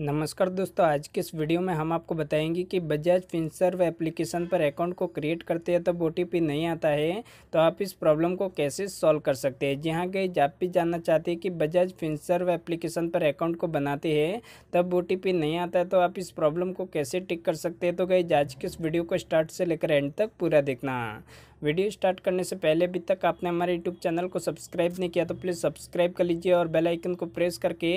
नमस्कार दोस्तों आज के इस वीडियो में हम आपको बताएंगे कि बजाज फिनसर्व एप्लीकेशन पर अकाउंट को क्रिएट करते हैं तब ओ नहीं आता है तो आप इस प्रॉब्लम को कैसे सॉल्व कर सकते हैं जी हाँ गई आप भी जानना चाहते हैं कि बजाज फिनसर्व एप्लीकेशन पर अकाउंट को बनाते हैं तब ओ नहीं आता है तो आप इस प्रॉब्लम को कैसे टिक कर सकते हैं तो गई आज के इस वीडियो को स्टार्ट से लेकर एंड तक पूरा देखना वीडियो स्टार्ट करने से पहले अभी तक आपने हमारे यूट्यूब चैनल को सब्सक्राइब नहीं किया तो प्लीज़ सब्सक्राइब कर लीजिए और बेल आइकन को प्रेस करके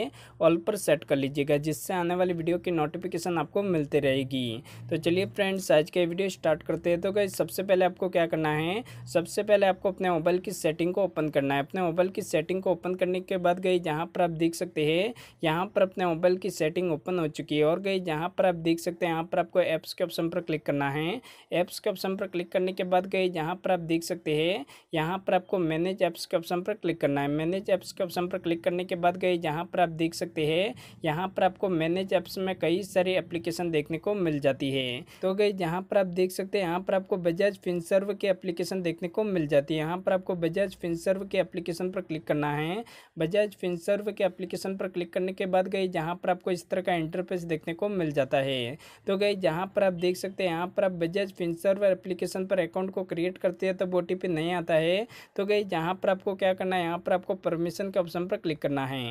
ऑल पर सेट कर लीजिएगा जिससे आने वाली वीडियो की नोटिफिकेशन आपको मिलती रहेगी तो चलिए फ्रेंड्स आज का वीडियो स्टार्ट करते हैं तो गई सबसे पहले आपको क्या करना है सबसे पहले आपको अपने मोबाइल की सेटिंग को ओपन करना है अपने मोबाइल की सेटिंग को ओपन करने के बाद गई जहाँ पर आप देख सकते हैं यहाँ पर अपने मोबाइल की सेटिंग ओपन हो चुकी है और गई जहाँ पर आप देख सकते हैं यहाँ पर आपको ऐप्स के ऑप्शन पर क्लिक करना है ऐप्स के ऑप्शन पर क्लिक करने के बाद गई जहाँ यहाँ पर आप देख सकते हैं यहाँ पर आपको मैनेज ऐप्स के ऑप्शन पर क्लिक करना है मैनेज ऐप्स के ऑप्शन पर क्लिक करने के बाद गए जहाँ पर आप देख सकते हैं यहाँ पर आपको मैनेज ऐप्स में कई सारी एप्लीकेशन देखने को मिल जाती है तो गई जहाँ पर आप देख सकते हैं यहाँ पर आपको बजाज फिनसर्व के एप्लीकेशन देखने को मिल जाती है यहाँ पर आपको बजाज फिनसर्व के एप्लीकेशन पर क्लिक करना है बजाज फिनसर्व के एप्लीकेशन पर क्लिक करने के बाद गई जहाँ पर आपको इस तरह का इंटरफेस देखने को मिल जाता है तो गई जहाँ पर आप देख सकते हैं यहाँ पर आप बजाज फिनसर्व एप्लीकेशन पर अकाउंट को क्रिएट करते हैं तब तो ओ नहीं आता है तो गई जहाँ पर आपको क्या करना है यहाँ पर आपको परमिशन के ऑप्शन पर क्लिक करना है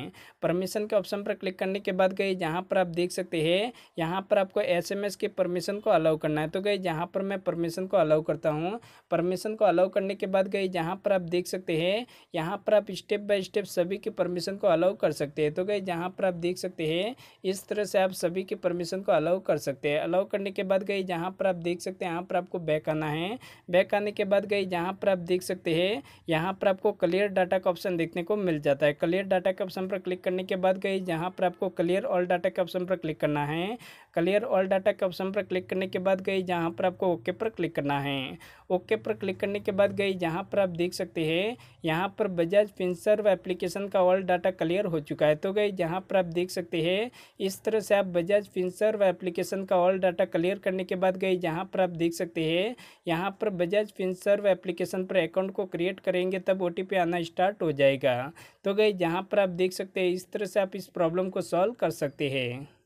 परमिशन के ऑप्शन पर क्लिक करने के बाद गई जहाँ पर आप देख सकते हैं यहाँ पर आपको एस एम एस की परमिशन को अलाउ करना है तो गई जहाँ पर मैं परमिशन को अलाउ करता हूँ परमिशन को अलाउ करने के बाद गई जहाँ पर आप देख सकते हैं यहाँ पर आप स्टेप बाय स्टेप सभी की परमिशन को अलाउ कर सकते हैं तो गई जहाँ पर आप देख सकते हैं इस तरह से आप सभी की परमिशन को अलाउ कर सकते हैं अलाउ करने के बाद गई जहाँ पर आप देख सकते हैं यहाँ पर आपको बैक आना है बैक आने के के बाद गई यहाँ पर आप देख सकते हैं यहाँ पर आपको क्लियर डाटा का ऑप्शन देखने को मिल जाता है क्लियर डाटा के ऑप्शन पर क्लिक करने के बाद गई यहाँ पर आपको क्लियर ऑल डाटा के ऑप्शन पर क्लिक करना है क्लियर ऑल डाटा के ऑप्शन पर क्लिक करने के बाद गई जहाँ पर आपको ओके पर क्लिक करना है ओके पर क्लिक करने के बाद गई जहाँ पर आप देख सकते हैं यहाँ पर बजाज पिंसर व एप्लीकेशन का ऑल डाटा क्लियर हो चुका है तो गई जहाँ पर आप देख सकते हैं इस तरह से आप बजाज पिंसर व एप्लीकेशन का ऑल डाटा क्लियर करने के बाद गई जहाँ पर आप देख सकते हैं यहाँ पर Bajaj Finserv application पर अकाउंट को क्रिएट करेंगे तब ओ आना स्टार्ट हो जाएगा तो गई जहाँ पर आप देख सकते हैं इस तरह से आप इस प्रॉब्लम को सॉल्व कर सकते हैं